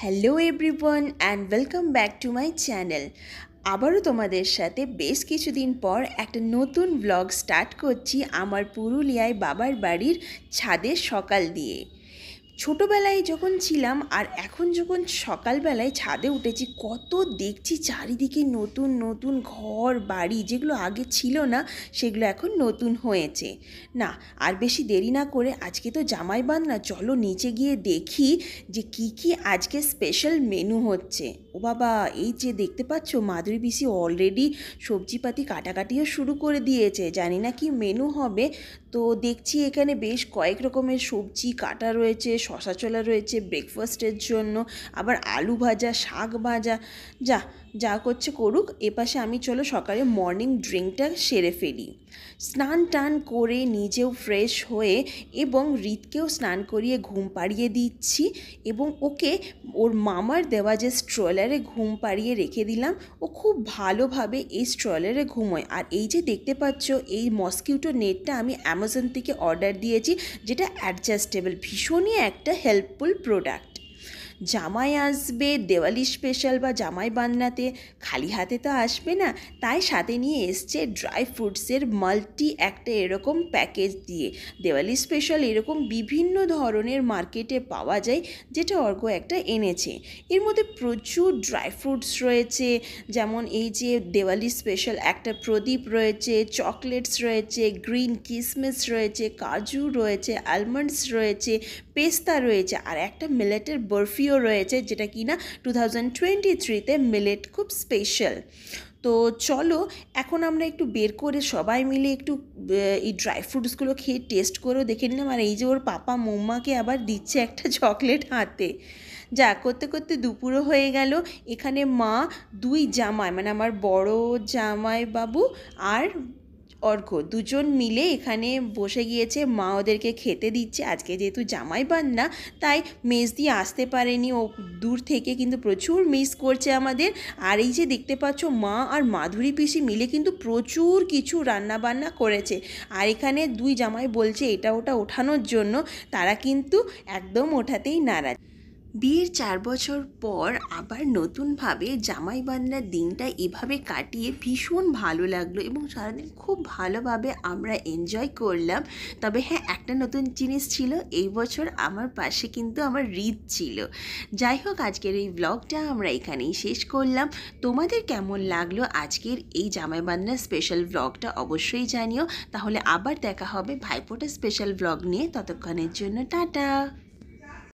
hello everyone and welcome back to my channel আবারও তোমাদের সাথে বেশ কিছুদিন পর একটা নতুন ব্লগ স্টার্ট করছি আমার পুরুলিয়ায় বাবার বাড়ির ছাদের সকাল দিয়ে ছোটোবেলায় যখন ছিলাম আর এখন যখন সকালবেলায় ছাদে উঠেছি কত দেখছি চারিদিকে নতুন নতুন ঘর বাড়ি যেগুলো আগে ছিল না সেগুলো এখন নতুন হয়েছে না আর বেশি দেরি না করে আজকে তো জামাই বান্ধনা চলো নিচে গিয়ে দেখি যে কি কি আজকে স্পেশাল মেনু হচ্ছে ও বাবা এই যে দেখতে পাচ্ছ মাধুরী পিসি অলরেডি সবজিপাতি কাটাকাটিও শুরু করে দিয়েছে জানি না কি মেনু হবে তো দেখছি এখানে বেশ কয়েক রকমের সবজি কাটা রয়েছে শশা চলা রয়েছে ব্রেকফাস্টের জন্য আবার আলু ভাজা শাক ভাজা যা যা করছে করুক এপাশে আমি চলো সকালে মর্নিং ড্রিঙ্কটা সেরে ফেলি স্নান টান করে নিজেও ফ্রেশ হয়ে এবং হৃদকেও স্নান করিয়ে ঘুম পাড়িয়ে দিচ্ছি এবং ওকে ওর মামার দেওয়া যে স্ট্রলারে ঘুম পাড়িয়ে রেখে দিলাম ও খুব ভালোভাবে এই স্ট্রলারে ঘুমোয় আর এই যে দেখতে পাচ্ছ এই মস্কিউটো নেটটা আমি অ্যামাজন থেকে অর্ডার দিয়েছি যেটা অ্যাডজাস্টেবল ভীষণই এক একটা হেল্পফুল প্রোডাক্ট জামাই আসবে দেওয়ালি স্পেশাল বা জামাই বান্নাতে খালি হাতে তো আসবে না তাই সাথে নিয়ে এসছে ড্রাই ফ্রুটসের মাল্টি একটা এরকম প্যাকেজ দিয়ে দেওয়ালি স্পেশাল এরকম বিভিন্ন ধরনের মার্কেটে পাওয়া যায় যেটা অর্ঘ একটা এনেছে এর মধ্যে প্রচুর ড্রাই ফ্রুটস রয়েছে যেমন এই যে দেওয়ালি স্পেশাল একটা প্রদীপ রয়েছে চকলেটস রয়েছে গ্রিন কিসমিস রয়েছে কাজু রয়েছে আলমন্ডস রয়েছে পেস্তা রয়েছে আর একটা মিলেটের বরফিও ভিডিও রয়েছে যেটা কি না টু থাউজেন্ড টোয়েন্টি থ্রিতে মিলেট খুব স্পেশাল তো চলো এখন আমরা একটু বের করে সবাই মিলে একটু এই ড্রাই ফ্রুটসগুলো খেয়ে টেস্ট করেও দেখে নিলাম আর এই যে ওর পাপা মোম্মাকে আবার দিচ্ছে একটা চকলেট হাতে যা করতে করতে দুপুরও হয়ে গেল এখানে মা দুই জামাই মানে আমার বড় জামাই বাবু আর অর্ঘ্য দুজন মিলে এখানে বসে গিয়েছে মা ওদেরকে খেতে দিচ্ছে আজকে যেহেতু জামাই বান্না তাই মেস দিয়ে আসতে পারেনি ও দূর থেকে কিন্তু প্রচুর মিস করছে আমাদের আর এই যে দেখতে পাচ্ছ মা আর মাধুরী পিসি মিলে কিন্তু প্রচুর কিছু রান্না বান্না করেছে আর এখানে দুই জামাই বলছে এটা ওটা ওঠানোর জন্য তারা কিন্তু একদম ওঠাতেই নারাজ বিয়ের চার বছর পর আবার নতুনভাবে জামাই বান্ধার দিনটা এভাবে কাটিয়ে ভীষণ ভালো লাগলো এবং সারাদিন খুব ভালোভাবে আমরা এনজয় করলাম তবে হ্যাঁ একটা নতুন জিনিস ছিল এই বছর আমার পাশে কিন্তু আমার রিত ছিল যাই হোক আজকের এই ব্লগটা আমরা এখানেই শেষ করলাম তোমাদের কেমন লাগলো আজকের এই জামাই বান্ধার স্পেশাল ব্লগটা অবশ্যই জানিও তাহলে আবার দেখা হবে ভাইপোটা স্পেশাল ব্লগ নিয়ে ততক্ষণের জন্য টাটা